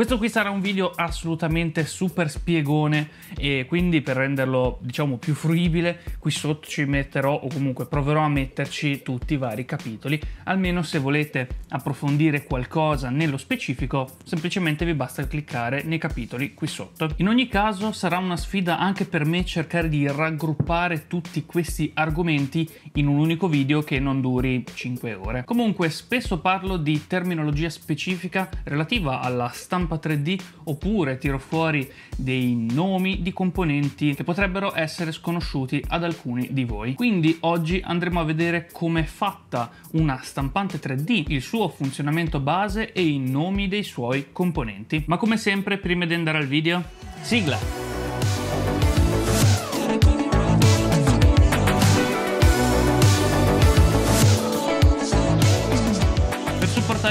Questo qui sarà un video assolutamente super spiegone e quindi per renderlo diciamo più fruibile qui sotto ci metterò o comunque proverò a metterci tutti i vari capitoli, almeno se volete approfondire qualcosa nello specifico semplicemente vi basta cliccare nei capitoli qui sotto. In ogni caso sarà una sfida anche per me cercare di raggruppare tutti questi argomenti in un unico video che non duri 5 ore. Comunque spesso parlo di terminologia specifica relativa alla stampa stampa 3D oppure tiro fuori dei nomi di componenti che potrebbero essere sconosciuti ad alcuni di voi. Quindi oggi andremo a vedere come è fatta una stampante 3D, il suo funzionamento base e i nomi dei suoi componenti. Ma come sempre prima di andare al video, sigla!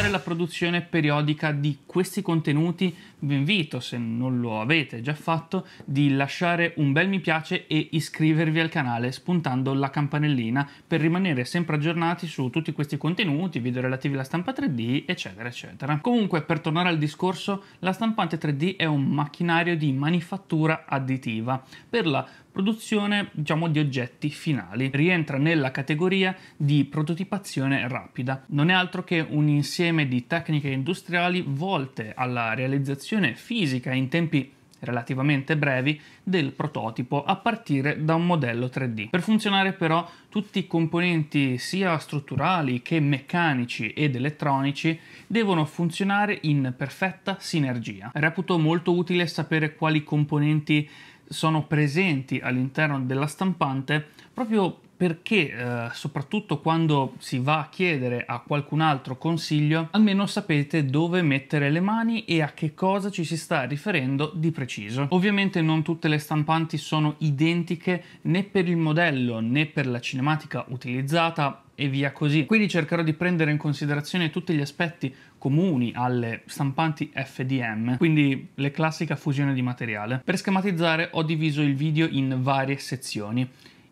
la produzione periodica di questi contenuti vi invito, se non lo avete già fatto, di lasciare un bel mi piace e iscrivervi al canale spuntando la campanellina per rimanere sempre aggiornati su tutti questi contenuti, video relativi alla stampa 3D, eccetera, eccetera. Comunque, per tornare al discorso, la stampante 3D è un macchinario di manifattura additiva per la produzione diciamo di oggetti finali rientra nella categoria di prototipazione rapida non è altro che un insieme di tecniche industriali volte alla realizzazione perfezione fisica in tempi relativamente brevi, del prototipo a partire da un modello 3D. Per funzionare però tutti i componenti sia strutturali che meccanici ed elettronici devono funzionare in perfetta sinergia. Reputo molto utile sapere quali componenti sono presenti all'interno della stampante proprio perché eh, soprattutto quando si va a chiedere a qualcun altro consiglio, almeno sapete dove mettere le mani e a che cosa ci si sta riferendo di preciso. Ovviamente non tutte le stampanti sono identiche né per il modello né per la cinematica utilizzata e via così. Quindi cercherò di prendere in considerazione tutti gli aspetti comuni alle stampanti FDM, quindi le classica fusione di materiale. Per schematizzare ho diviso il video in varie sezioni.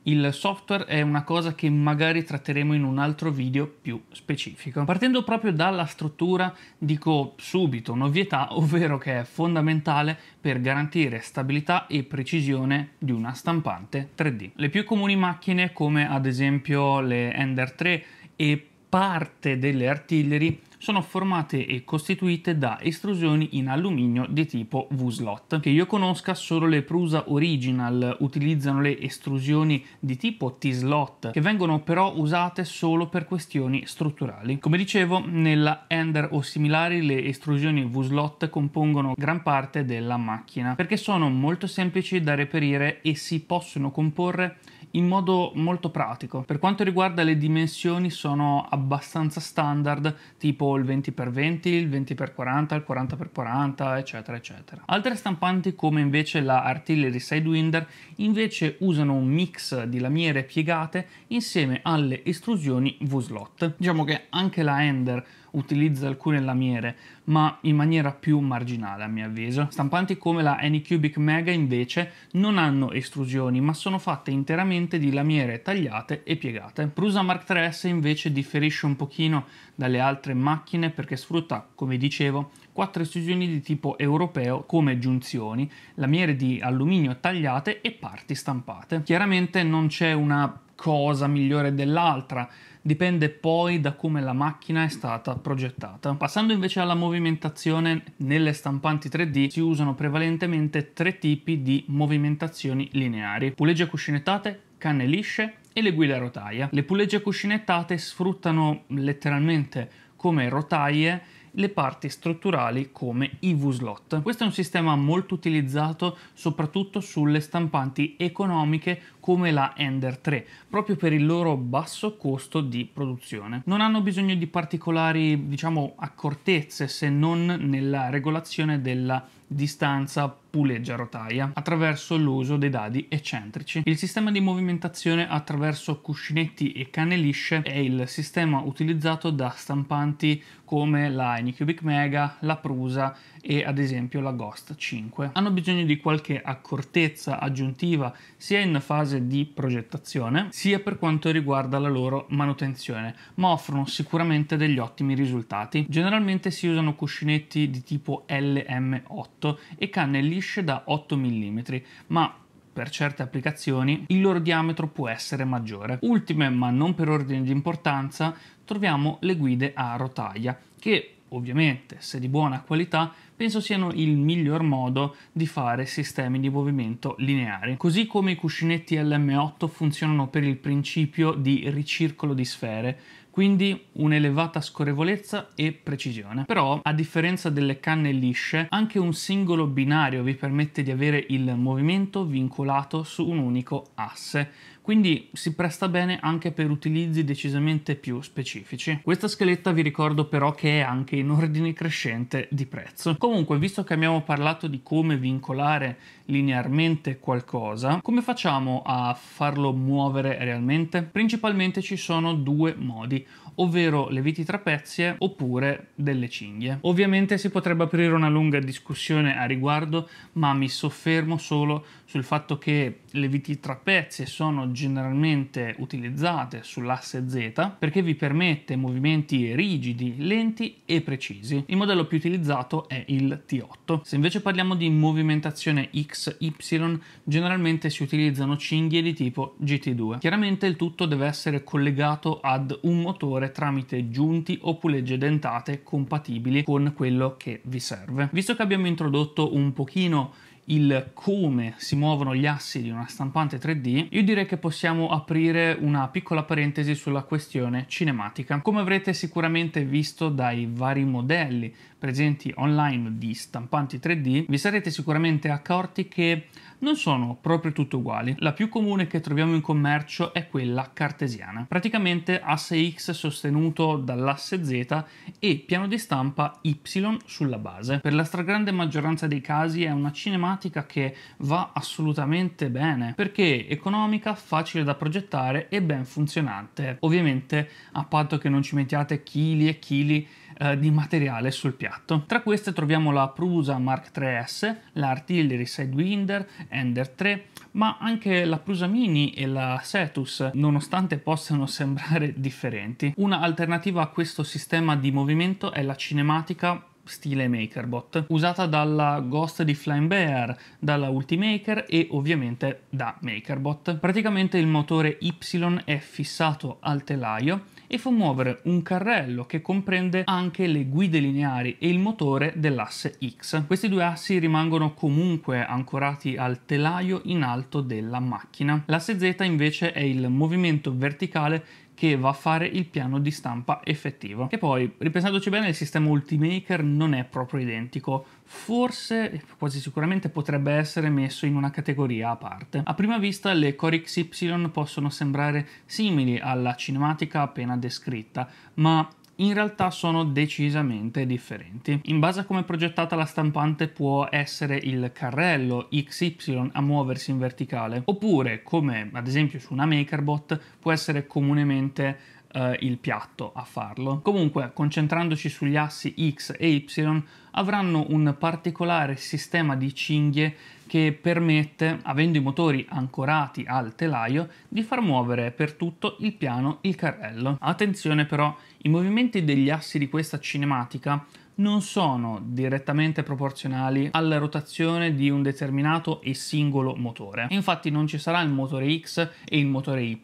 Il software è una cosa che magari tratteremo in un altro video più specifico. Partendo proprio dalla struttura dico subito un'ovvietà, ovvero che è fondamentale per garantire stabilità e precisione di una stampante 3D. Le più comuni macchine come ad esempio le Ender 3 e parte delle artiglierie, sono formate e costituite da estrusioni in alluminio di tipo V-slot. Che io conosca solo le Prusa Original utilizzano le estrusioni di tipo T-slot, che vengono però usate solo per questioni strutturali. Come dicevo, nella Ender o similari le estrusioni V-slot compongono gran parte della macchina, perché sono molto semplici da reperire e si possono comporre in modo molto pratico. Per quanto riguarda le dimensioni sono abbastanza standard, tipo il 20x20, il 20x40, il 40x40, eccetera, eccetera. Altre stampanti come invece la Artillery Sidewinder invece usano un mix di lamiere piegate insieme alle estrusioni V-slot. Diciamo che anche la Ender utilizza alcune lamiere, ma in maniera più marginale a mio avviso. Stampanti come la Anycubic Mega invece non hanno estrusioni, ma sono fatte interamente di lamiere tagliate e piegate. Prusa Mark III S invece differisce un pochino dalle altre macchine perché sfrutta, come dicevo, quattro estrusioni di tipo europeo come giunzioni, lamiere di alluminio tagliate e parti stampate. Chiaramente non c'è una cosa migliore dell'altra, dipende poi da come la macchina è stata progettata. Passando invece alla movimentazione, nelle stampanti 3D si usano prevalentemente tre tipi di movimentazioni lineari, pulegge cuscinettate, canne lisce e le guide a rotaia. Le pulegge cuscinettate sfruttano letteralmente come rotaie le parti strutturali come i V-slot. Questo è un sistema molto utilizzato soprattutto sulle stampanti economiche come la Ender 3, proprio per il loro basso costo di produzione. Non hanno bisogno di particolari, diciamo, accortezze se non nella regolazione della distanza puleggia rotaia attraverso l'uso dei dadi eccentrici. Il sistema di movimentazione attraverso cuscinetti e canne lisce è il sistema utilizzato da stampanti come la Anycubic Mega, la Prusa e ad esempio la Ghost 5. Hanno bisogno di qualche accortezza aggiuntiva sia in fase fase di progettazione, sia per quanto riguarda la loro manutenzione, ma offrono sicuramente degli ottimi risultati. Generalmente si usano cuscinetti di tipo LM8 e canne lisce da 8 mm, ma per certe applicazioni il loro diametro può essere maggiore. Ultime, ma non per ordine di importanza, troviamo le guide a rotaia, che ovviamente se di buona qualità, penso siano il miglior modo di fare sistemi di movimento lineari. Così come i cuscinetti LM8 funzionano per il principio di ricircolo di sfere, quindi un'elevata scorrevolezza e precisione. Però, a differenza delle canne lisce, anche un singolo binario vi permette di avere il movimento vincolato su un unico asse, quindi si presta bene anche per utilizzi decisamente più specifici. Questa scaletta vi ricordo però che è anche in ordine crescente di prezzo. Comunque, visto che abbiamo parlato di come vincolare linearmente qualcosa, come facciamo a farlo muovere realmente? Principalmente ci sono due modi, ovvero le viti trapezie oppure delle cinghie. Ovviamente si potrebbe aprire una lunga discussione a riguardo, ma mi soffermo solo sul fatto che le vititrapezie sono generalmente utilizzate sull'asse Z perché vi permette movimenti rigidi, lenti e precisi. Il modello più utilizzato è il T8. Se invece parliamo di movimentazione XY, generalmente si utilizzano cinghie di tipo GT2. Chiaramente il tutto deve essere collegato ad un motore tramite giunti o pulegge dentate compatibili con quello che vi serve. Visto che abbiamo introdotto un pochino il come si muovono gli assi di una stampante 3D, io direi che possiamo aprire una piccola parentesi sulla questione cinematica. Come avrete sicuramente visto dai vari modelli presenti online di stampanti 3D, vi sarete sicuramente accorti che non sono proprio tutte uguali. La più comune che troviamo in commercio è quella cartesiana, praticamente asse X sostenuto dall'asse Z e piano di stampa Y sulla base. Per la stragrande maggioranza dei casi è una cinematica che va assolutamente bene, perché economica, facile da progettare e ben funzionante. Ovviamente a patto che non ci mettiate chili e chili eh, di materiale sul piatto. Tra queste troviamo la Prusa Mark 3S, la Sidewinder, Ender 3, ma anche la Prusa Mini e la Cetus, nonostante possano sembrare differenti. Una alternativa a questo sistema di movimento è la cinematica stile MakerBot, usata dalla Ghost di Flying Bear, dalla Ultimaker e ovviamente da MakerBot. Praticamente il motore Y è fissato al telaio e fa muovere un carrello che comprende anche le guide lineari e il motore dell'asse X. Questi due assi rimangono comunque ancorati al telaio in alto della macchina. L'asse Z invece è il movimento verticale che va a fare il piano di stampa effettivo. Che poi, ripensandoci bene, il sistema Ultimaker non è proprio identico. Forse, quasi sicuramente, potrebbe essere messo in una categoria a parte. A prima vista le Core XY possono sembrare simili alla cinematica appena descritta, ma in realtà sono decisamente differenti. In base a come è progettata la stampante può essere il carrello XY a muoversi in verticale, oppure come ad esempio su una MakerBot può essere comunemente eh, il piatto a farlo. Comunque, concentrandoci sugli assi X e Y, avranno un particolare sistema di cinghie che permette, avendo i motori ancorati al telaio, di far muovere per tutto il piano il carrello. Attenzione però i movimenti degli assi di questa cinematica non sono direttamente proporzionali alla rotazione di un determinato e singolo motore. Infatti non ci sarà il motore X e il motore Y,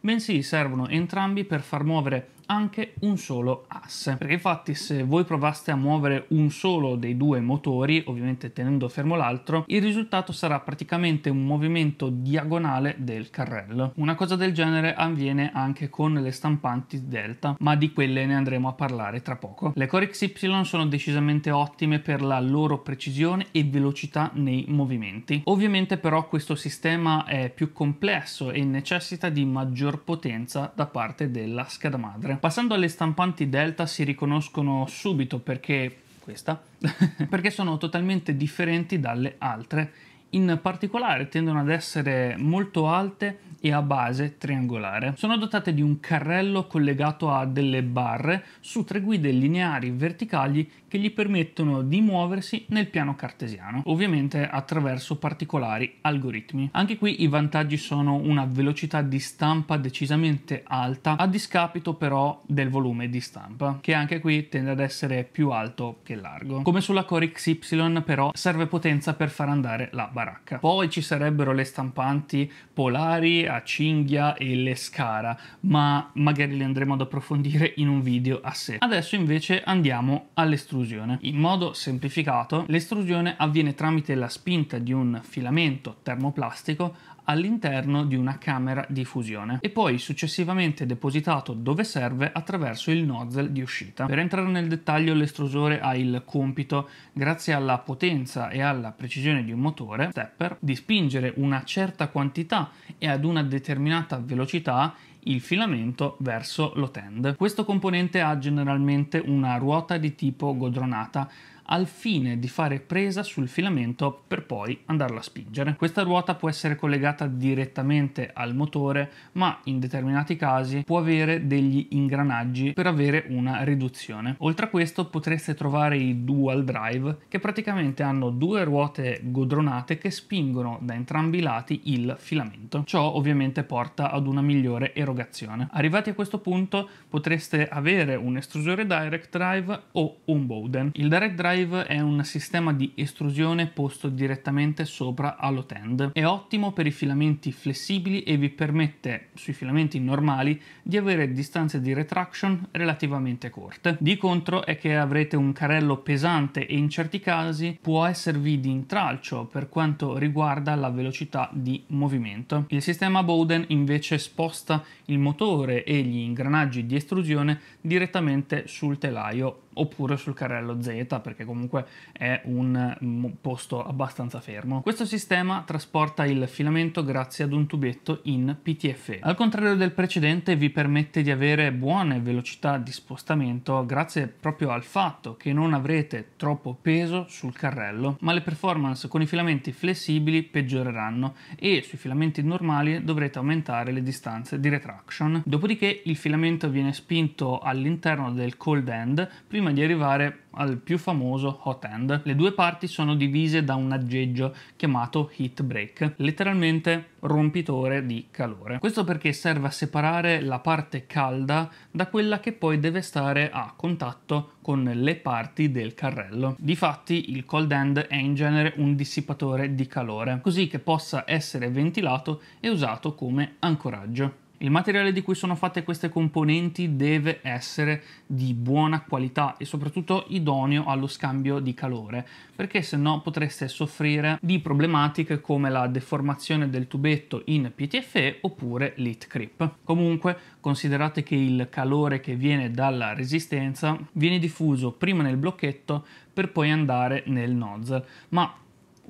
bensì servono entrambi per far muovere anche un solo asse. Perché infatti se voi provaste a muovere un solo dei due motori, ovviamente tenendo fermo l'altro, il risultato sarà praticamente un movimento diagonale del carrello. Una cosa del genere avviene anche con le stampanti delta, ma di quelle ne andremo a parlare tra poco. Le Core XY sono decisamente ottime per la loro precisione e velocità nei movimenti. Ovviamente però questo sistema è più complesso e necessita di maggior potenza da parte della scheda madre. Passando alle stampanti Delta si riconoscono subito perché questa, perché sono totalmente differenti dalle altre. In particolare tendono ad essere molto alte e a base triangolare. Sono dotate di un carrello collegato a delle barre su tre guide lineari verticali che gli permettono di muoversi nel piano cartesiano, ovviamente attraverso particolari algoritmi. Anche qui i vantaggi sono una velocità di stampa decisamente alta, a discapito però del volume di stampa, che anche qui tende ad essere più alto che largo. Come sulla Core XY però serve potenza per far andare la baracca. Poi ci sarebbero le stampanti polari a cinghia e le scara, ma magari le andremo ad approfondire in un video a sé. Adesso invece andiamo alle strutture estrusione. In modo semplificato, l'estrusione avviene tramite la spinta di un filamento termoplastico all'interno di una camera di fusione e poi successivamente depositato dove serve attraverso il nozzle di uscita. Per entrare nel dettaglio l'estrusore ha il compito, grazie alla potenza e alla precisione di un motore, stepper, di spingere una certa quantità e ad una determinata velocità il filamento verso l'hotend. Questo componente ha generalmente una ruota di tipo godronata al fine di fare presa sul filamento per poi andarlo a spingere. Questa ruota può essere collegata direttamente al motore, ma in determinati casi può avere degli ingranaggi per avere una riduzione. Oltre a questo potreste trovare i dual drive che praticamente hanno due ruote godronate che spingono da entrambi i lati il filamento. Ciò ovviamente porta ad una migliore erogazione. Arrivati a questo punto potreste avere un estrusore direct drive o un Bowden. Il direct drive Drive è un sistema di estrusione posto direttamente sopra allo tend. È ottimo per i filamenti flessibili e vi permette, sui filamenti normali, di avere distanze di retraction relativamente corte. Di contro è che avrete un carrello pesante e in certi casi può esservi di intralcio per quanto riguarda la velocità di movimento. Il sistema Bowden invece sposta il motore e gli ingranaggi di estrusione direttamente sul telaio oppure sul carrello Z perché comunque è un mm, posto abbastanza fermo. Questo sistema trasporta il filamento grazie ad un tubetto in PTFE. Al contrario del precedente vi permette di avere buone velocità di spostamento grazie proprio al fatto che non avrete troppo peso sul carrello, ma le performance con i filamenti flessibili peggioreranno e sui filamenti normali dovrete aumentare le distanze di retraction. Dopodiché il filamento viene spinto all'interno del cold end prima prima di arrivare al più famoso hot end. Le due parti sono divise da un aggeggio chiamato heat break, letteralmente rompitore di calore. Questo perché serve a separare la parte calda da quella che poi deve stare a contatto con le parti del carrello. Difatti il cold end è in genere un dissipatore di calore, così che possa essere ventilato e usato come ancoraggio. Il materiale di cui sono fatte queste componenti deve essere di buona qualità e soprattutto idoneo allo scambio di calore, perché se no potreste soffrire di problematiche come la deformazione del tubetto in PTFE oppure lead creep. Comunque considerate che il calore che viene dalla resistenza viene diffuso prima nel blocchetto per poi andare nel nozzle, ma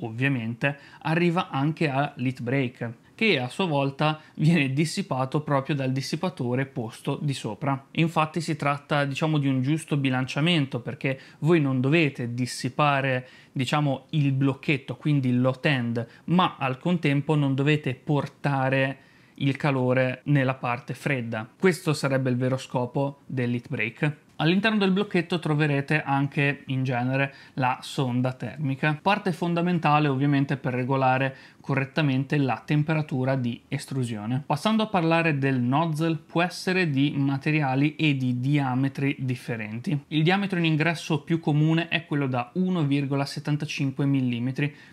ovviamente arriva anche a lead break che a sua volta viene dissipato proprio dal dissipatore posto di sopra. Infatti si tratta diciamo di un giusto bilanciamento perché voi non dovete dissipare diciamo il blocchetto, quindi l'hot end, ma al contempo non dovete portare il calore nella parte fredda. Questo sarebbe il vero scopo dell'heat break. All'interno del blocchetto troverete anche in genere la sonda termica, parte fondamentale ovviamente per regolare correttamente la temperatura di estrusione. Passando a parlare del nozzle, può essere di materiali e di diametri differenti. Il diametro in ingresso più comune è quello da 1,75 mm,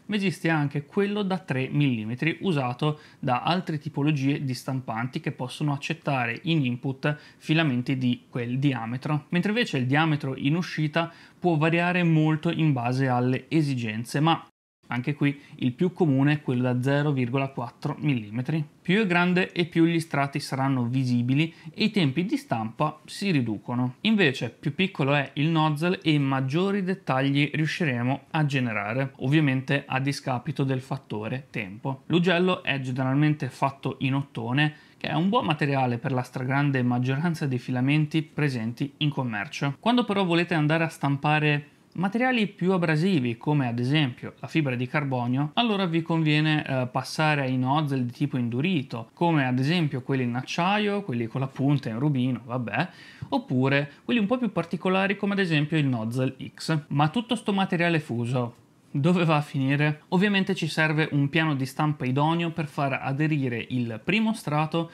ma esiste anche quello da 3 mm, usato da altre tipologie di stampanti che possono accettare in input filamenti di quel diametro, mentre invece il diametro in uscita può variare molto in base alle esigenze, ma anche qui il più comune è quello da 0,4 mm. Più è grande e più gli strati saranno visibili e i tempi di stampa si riducono. Invece più piccolo è il nozzle e maggiori dettagli riusciremo a generare, ovviamente a discapito del fattore tempo. L'ugello è generalmente fatto in ottone che è un buon materiale per la stragrande maggioranza dei filamenti presenti in commercio. Quando però volete andare a stampare Materiali più abrasivi, come ad esempio la fibra di carbonio, allora vi conviene eh, passare ai nozzle di tipo indurito, come ad esempio quelli in acciaio, quelli con la punta in rubino, vabbè, oppure quelli un po' più particolari come ad esempio il nozzle X. Ma tutto sto materiale fuso, dove va a finire? Ovviamente ci serve un piano di stampa idoneo per far aderire il primo strato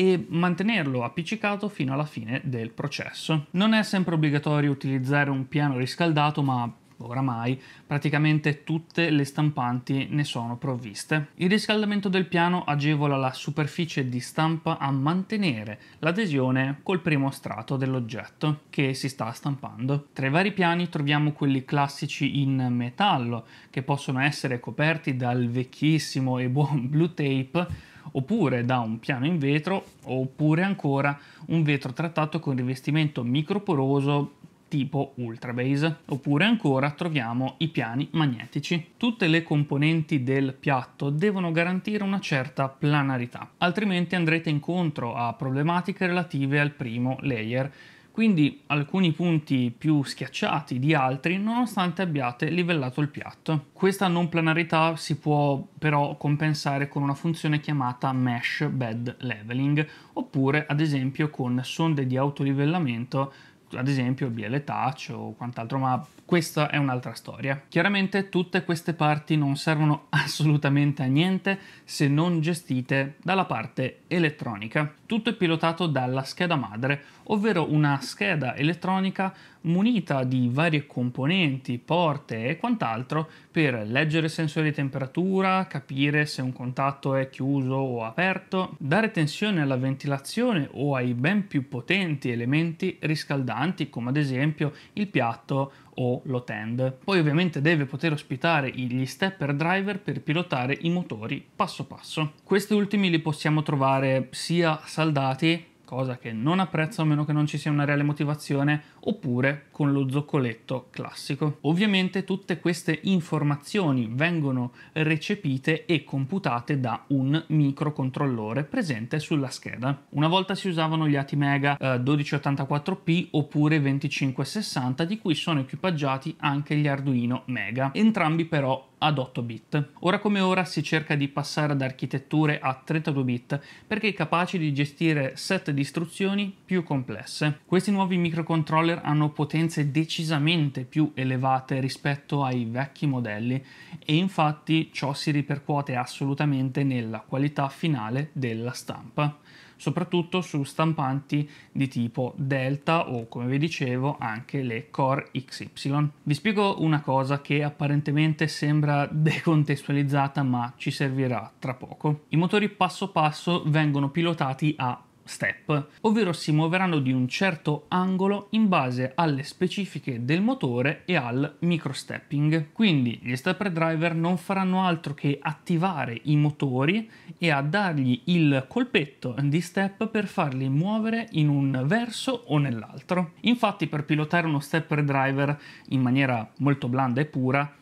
e mantenerlo appiccicato fino alla fine del processo. Non è sempre obbligatorio utilizzare un piano riscaldato, ma oramai praticamente tutte le stampanti ne sono provviste. Il riscaldamento del piano agevola la superficie di stampa a mantenere l'adesione col primo strato dell'oggetto che si sta stampando. Tra i vari piani troviamo quelli classici in metallo che possono essere coperti dal vecchissimo e buon blue tape oppure da un piano in vetro, oppure ancora un vetro trattato con rivestimento microporoso tipo Ultrabase, oppure ancora troviamo i piani magnetici. Tutte le componenti del piatto devono garantire una certa planarità, altrimenti andrete incontro a problematiche relative al primo layer quindi alcuni punti più schiacciati di altri nonostante abbiate livellato il piatto. Questa non planarità si può però compensare con una funzione chiamata Mesh Bed Leveling oppure ad esempio con sonde di autolivellamento ad esempio BL Touch o quant'altro, ma questa è un'altra storia. Chiaramente tutte queste parti non servono assolutamente a niente se non gestite dalla parte elettronica. Tutto è pilotato dalla scheda madre, ovvero una scheda elettronica munita di varie componenti, porte e quant'altro per leggere sensori di temperatura, capire se un contatto è chiuso o aperto, dare tensione alla ventilazione o ai ben più potenti elementi riscaldanti come ad esempio il piatto o l'otend. Poi ovviamente deve poter ospitare gli stepper driver per pilotare i motori passo passo. Questi ultimi li possiamo trovare sia saldati cosa che non apprezzo a meno che non ci sia una reale motivazione, oppure con lo zoccoletto classico. Ovviamente tutte queste informazioni vengono recepite e computate da un microcontrollore presente sulla scheda. Una volta si usavano gli Atimega eh, 1284p oppure 2560 di cui sono equipaggiati anche gli Arduino Mega, entrambi però ad 8 bit. Ora come ora si cerca di passare ad architetture a 32 bit perché capaci di gestire set di istruzioni più complesse. Questi nuovi microcontroller hanno potenze decisamente più elevate rispetto ai vecchi modelli e infatti ciò si ripercuote assolutamente nella qualità finale della stampa soprattutto su stampanti di tipo Delta o come vi dicevo anche le Core XY. Vi spiego una cosa che apparentemente sembra decontestualizzata ma ci servirà tra poco. I motori passo passo vengono pilotati a step, ovvero si muoveranno di un certo angolo in base alle specifiche del motore e al microstepping. Quindi gli stepper driver non faranno altro che attivare i motori e a dargli il colpetto di step per farli muovere in un verso o nell'altro. Infatti per pilotare uno stepper driver in maniera molto blanda e pura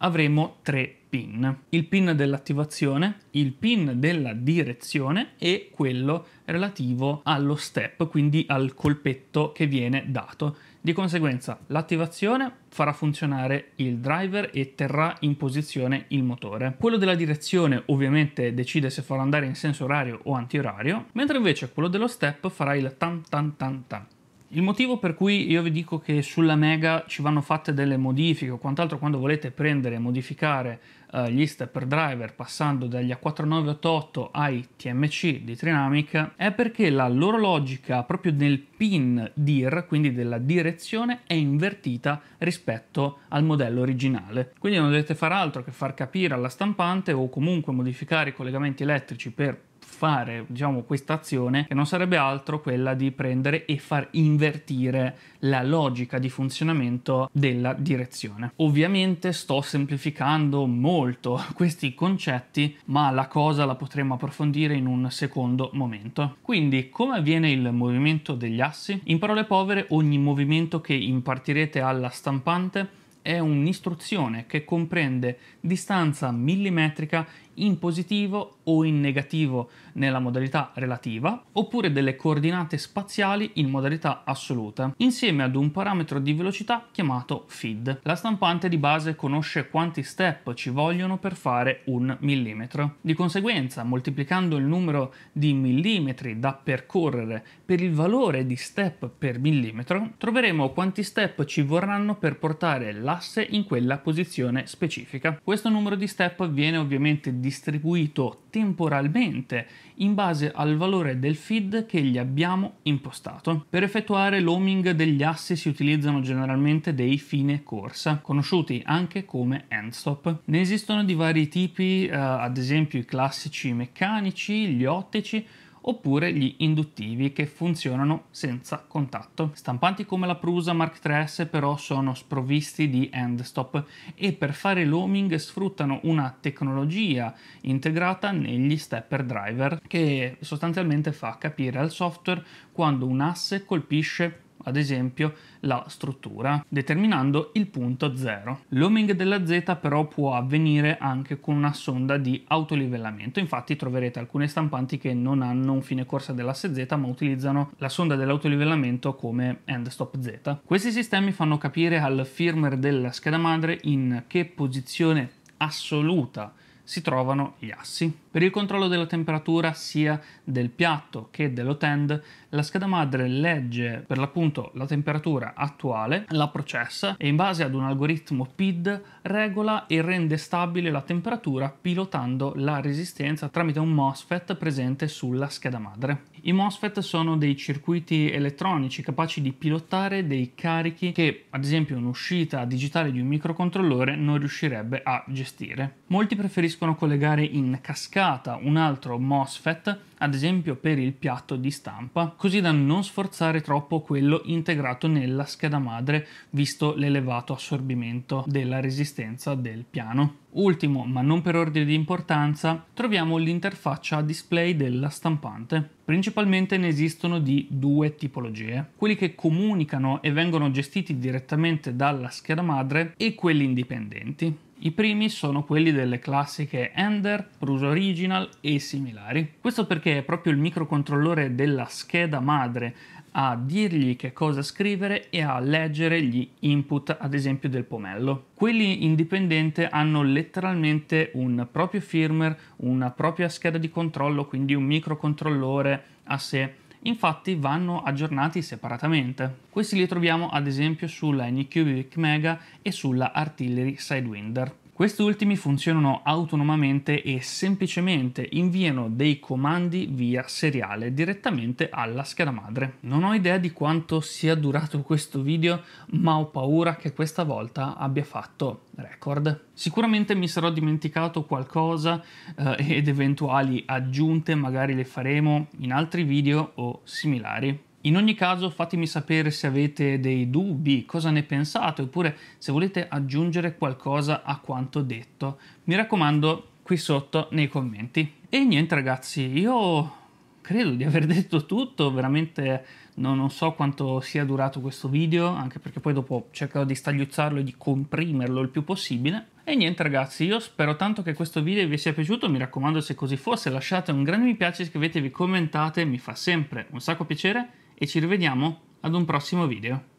avremo tre PIN, il PIN dell'attivazione, il PIN della direzione e quello relativo allo step, quindi al colpetto che viene dato. Di conseguenza l'attivazione farà funzionare il driver e terrà in posizione il motore. Quello della direzione ovviamente decide se farà andare in senso orario o antiorario, mentre invece quello dello step farà il tan tan tan tan il motivo per cui io vi dico che sulla Mega ci vanno fatte delle modifiche o quant'altro quando volete prendere e modificare eh, gli stepper driver passando dagli A4988 ai TMC di Trinamic è perché la loro logica proprio nel pin dir, quindi della direzione, è invertita rispetto al modello originale. Quindi non dovete fare altro che far capire alla stampante o comunque modificare i collegamenti elettrici per fare diciamo questa azione che non sarebbe altro quella di prendere e far invertire la logica di funzionamento della direzione. Ovviamente sto semplificando molto questi concetti, ma la cosa la potremo approfondire in un secondo momento. Quindi come avviene il movimento degli assi? In parole povere ogni movimento che impartirete alla stampante è un'istruzione che comprende distanza millimetrica in positivo o in negativo nella modalità relativa, oppure delle coordinate spaziali in modalità assoluta, insieme ad un parametro di velocità chiamato feed. La stampante di base conosce quanti step ci vogliono per fare un millimetro. Di conseguenza, moltiplicando il numero di millimetri da percorrere per il valore di step per millimetro, troveremo quanti step ci vorranno per portare l'asse in quella posizione specifica. Questo numero di step viene ovviamente distribuito temporalmente in base al valore del feed che gli abbiamo impostato. Per effettuare l'homing degli assi si utilizzano generalmente dei fine corsa, conosciuti anche come endstop. Ne esistono di vari tipi, eh, ad esempio i classici meccanici, gli ottici, oppure gli induttivi che funzionano senza contatto. Stampanti come la Prusa Mark III però sono sprovvisti di endstop e per fare l'homing sfruttano una tecnologia integrata negli stepper driver che sostanzialmente fa capire al software quando un asse colpisce ad esempio la struttura, determinando il punto zero. L'homing della Z però può avvenire anche con una sonda di autolivellamento, infatti troverete alcune stampanti che non hanno un fine corsa dell'asse Z ma utilizzano la sonda dell'autolivellamento come end stop Z. Questi sistemi fanno capire al firmware della scheda madre in che posizione assoluta si trovano gli assi. Per il controllo della temperatura sia del piatto che dello tend, la scheda madre legge per l'appunto la temperatura attuale, la processa e in base ad un algoritmo PID regola e rende stabile la temperatura pilotando la resistenza tramite un MOSFET presente sulla scheda madre. I MOSFET sono dei circuiti elettronici capaci di pilotare dei carichi che, ad esempio, un'uscita digitale di un microcontrollore non riuscirebbe a gestire. Molti preferiscono collegare in cascata un altro MOSFET ad esempio per il piatto di stampa, così da non sforzare troppo quello integrato nella scheda madre, visto l'elevato assorbimento della resistenza del piano. Ultimo, ma non per ordine di importanza, troviamo l'interfaccia display della stampante. Principalmente ne esistono di due tipologie, quelli che comunicano e vengono gestiti direttamente dalla scheda madre e quelli indipendenti. I primi sono quelli delle classiche Ender, Prusa Original e similari. Questo perché è proprio il microcontrollore della scheda madre a dirgli che cosa scrivere e a leggere gli input, ad esempio, del pomello. Quelli indipendenti hanno letteralmente un proprio firmware, una propria scheda di controllo, quindi un microcontrollore a sé infatti vanno aggiornati separatamente. Questi li troviamo ad esempio sulla Anycubic Mega e sulla Artillery Sidewinder. Questi ultimi funzionano autonomamente e semplicemente inviano dei comandi via seriale direttamente alla scheda madre. Non ho idea di quanto sia durato questo video, ma ho paura che questa volta abbia fatto record. Sicuramente mi sarò dimenticato qualcosa eh, ed eventuali aggiunte magari le faremo in altri video o similari. In ogni caso fatemi sapere se avete dei dubbi, cosa ne pensate oppure se volete aggiungere qualcosa a quanto detto. Mi raccomando qui sotto nei commenti. E niente ragazzi, io credo di aver detto tutto, veramente non, non so quanto sia durato questo video, anche perché poi dopo cercherò di stagliuzzarlo e di comprimerlo il più possibile. E niente ragazzi, io spero tanto che questo video vi sia piaciuto, mi raccomando se così fosse lasciate un grande mi piace, iscrivetevi, commentate, mi fa sempre un sacco piacere e ci rivediamo ad un prossimo video.